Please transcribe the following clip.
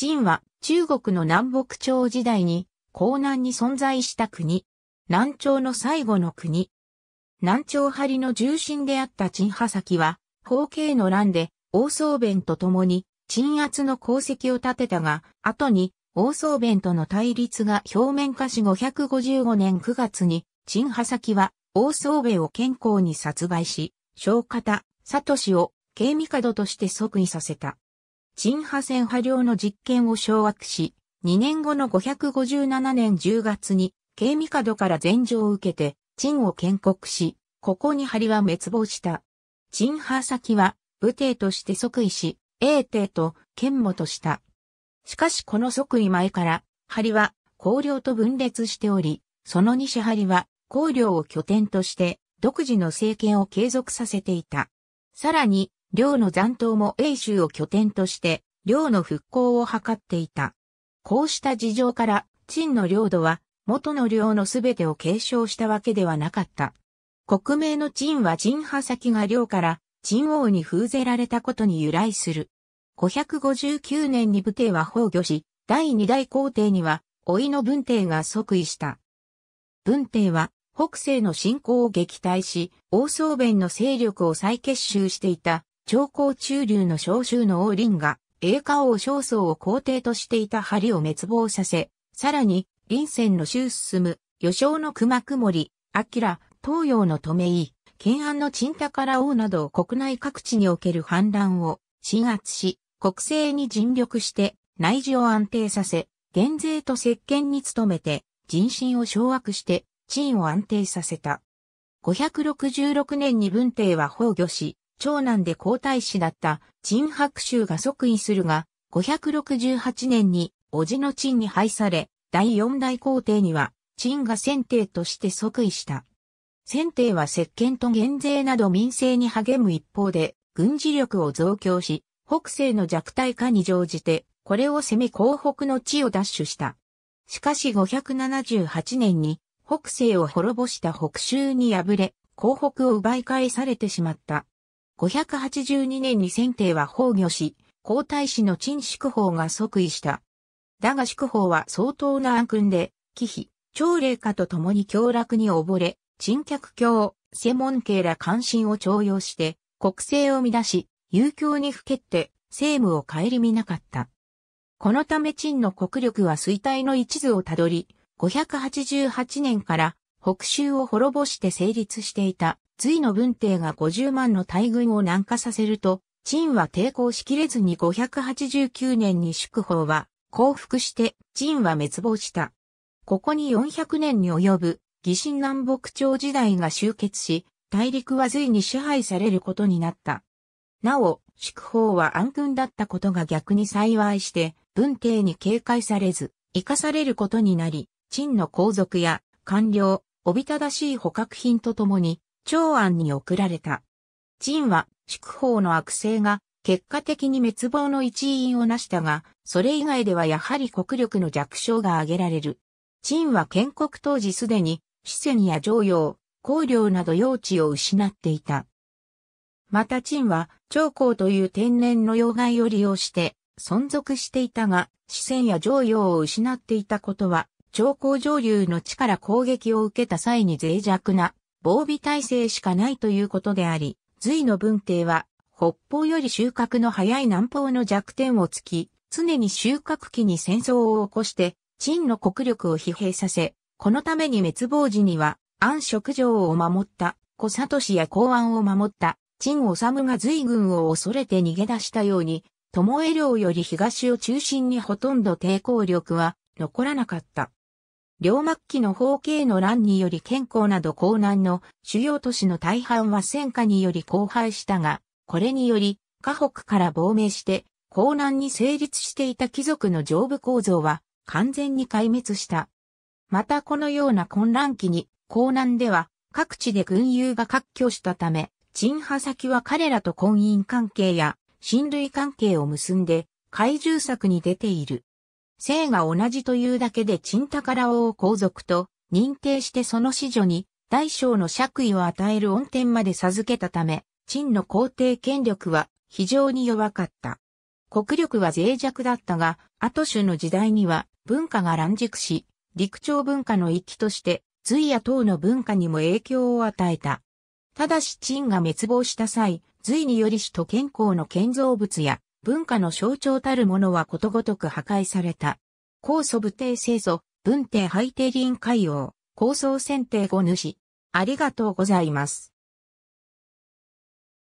陳は中国の南北朝時代に江南に存在した国。南朝の最後の国。南朝張りの重臣であった陳波崎は、方形の乱で王宗弁と共に鎮圧の功績を立てたが、後に王宗弁との対立が表面化し555年9月に、陳波崎は王宗弁を健康に殺害し、小方、サトシを、慶門として即位させた。沈破戦破領の実験を掌握し、2年後の557年10月に、慶味角から禅譲を受けて、陳を建国し、ここに張は滅亡した。陳波先は、武帝として即位し、英帝と剣母とした。しかしこの即位前から、張は、公領と分裂しており、その西張は、公領を拠点として、独自の政権を継続させていた。さらに、領の残党も英州を拠点として、領の復興を図っていた。こうした事情から、陳の領土は、元の領のすべてを継承したわけではなかった。国名の陳は陳派先が領から、陳王に封ぜられたことに由来する。559年に武帝は崩御し、第二代皇帝には、老いの文帝が即位した。文帝は、北西の侵攻を撃退し、王宗弁の勢力を再結集していた長江中流の召集の王林が、栄華王少曹を皇帝としていた針を滅亡させ、さらに、林仙の州進む、余将の熊曇り、明、東洋の留井、懸安の陳宝王などを国内各地における反乱を、鎮圧し、国政に尽力して、内需を安定させ、減税と石鹸に努めて、人心を掌握して、地位を安定させた。566年に文帝は崩御し、長男で皇太子だった陳白州が即位するが、568年に、叔父の陳に敗され、第四代皇帝には、陳が先帝として即位した。先帝は石鹸と減税など民政に励む一方で、軍事力を増強し、北西の弱体化に乗じて、これを攻め広北の地を奪取した。しかし578年に、北西を滅ぼした北州に敗れ、広北を奪い返されてしまった。582年に選帝は崩御し、皇太子の陳祝法が即位した。だが祝法は相当な暗君で、忌避、朝礼家と共に凶楽に溺れ、陳客教、専門家ら関心を徴用して、国政を乱し、遊興にふけって、政務を顧みなかった。このため陳の国力は衰退の一途をたどり、588年から北州を滅ぼして成立していた隋の文帝が50万の大軍を南下させると、陳は抵抗しきれずに589年に祝法は降伏して陳は滅亡した。ここに400年に及ぶ疑心南北朝時代が終結し、大陸は隋に支配されることになった。なお、祝法は暗君だったことが逆に幸いして、文帝に警戒されず、生かされることになり、陳の皇族や官僚、おびただしい捕獲品とともに、長安に送られた。陳は、祝法の悪性が、結果的に滅亡の一因を成したが、それ以外ではやはり国力の弱小が挙げられる。陳は建国当時すでに、四川や常陽、香料など用地を失っていた。また陳は、長江という天然の要害を利用して、存続していたが、四川や常陽を失っていたことは、長江上流の地から攻撃を受けた際に脆弱な防備体制しかないということであり、隋の文帝は、北方より収穫の早い南方の弱点をつき、常に収穫期に戦争を起こして、陳の国力を疲弊させ、このために滅亡時には、安食城を守った、小里氏や公安を守った、陳治が隋軍を恐れて逃げ出したように、巴領より東を中心にほとんど抵抗力は残らなかった。両末期の方形の乱により健康など江南の主要都市の大半は戦火により荒廃したが、これにより、河北から亡命して、江南に成立していた貴族の上部構造は完全に壊滅した。またこのような混乱期に、江南では各地で軍友が割拠したため、陳派先は彼らと婚姻関係や親類関係を結んで、怪獣策に出ている。姓が同じというだけで陳宝タ王皇族と認定してその子女に大小の爵位を与える恩典まで授けたため、陳の皇帝権力は非常に弱かった。国力は脆弱だったが、後種の時代には文化が乱熟し、陸朝文化の域として隋や唐の文化にも影響を与えた。ただし陳が滅亡した際、隋により首都健康の建造物や文化の象徴たるものはことごとく破壊された。高祖武帝製祖、文帝廃帝ン海王、高造選定後主。ありがとうございます。